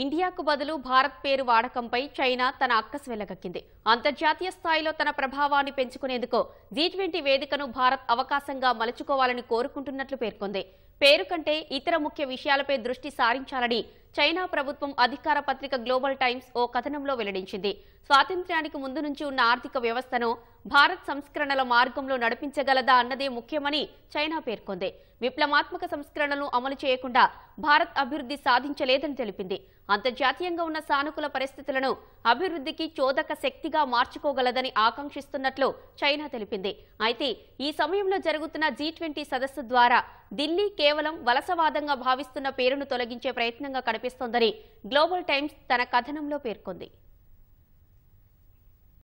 ఇండియాకు బదులు భారత్ పేరు వాడకంపై చైనా తన అక్కసు వెలగక్కింది అంతర్జాతీయ స్థాయిలో తన ప్రభావాన్ని పెంచుకునేందుకు జీ ట్వంటీ వేదికను భారత్ అవకాశంగా మలుచుకోవాలని కోరుకుంటున్నట్లు పేర్కొంది పేరు కంటే ఇతర ముఖ్య విషయాలపై దృష్టి సారించాలని చైనా ప్రభుత్వం అధికార పత్రిక గ్లోబల్ టైమ్స్ ఓ కథనంలో వెల్లడించింది స్వాతంత్ర్యానికి ముందు నుంచి ఉన్న ఆర్థిక వ్యవస్థను భారత్ సంస్కరణల మార్గంలో నడిపించగలదా అన్నదే ముఖ్యమని చైనా పేర్కొంది విప్లవాత్మక సంస్కరణలను అమలు చేయకుండా భారత్ అభివృద్ధి సాధించలేదని తెలిపింది అంతర్జాతీయంగా ఉన్న సానుకూల పరిస్థితులను అభివృద్ధికి చోదక శక్తిగా మార్చుకోగలదని ఆకాంక్షిస్తున్నట్లు చైనా తెలిపింది అయితే ఈ సమయంలో జరుగుతున్న జీ సదస్సు ద్వారా ఢిల్లీ కేవలం వలసవాదంగా భావిస్తున్న పేరును తొలగించే ప్రయత్నంగా కనిపిస్తోందని గ్లోబల్ టైమ్స్ తన కథనంలో పేర్కొంది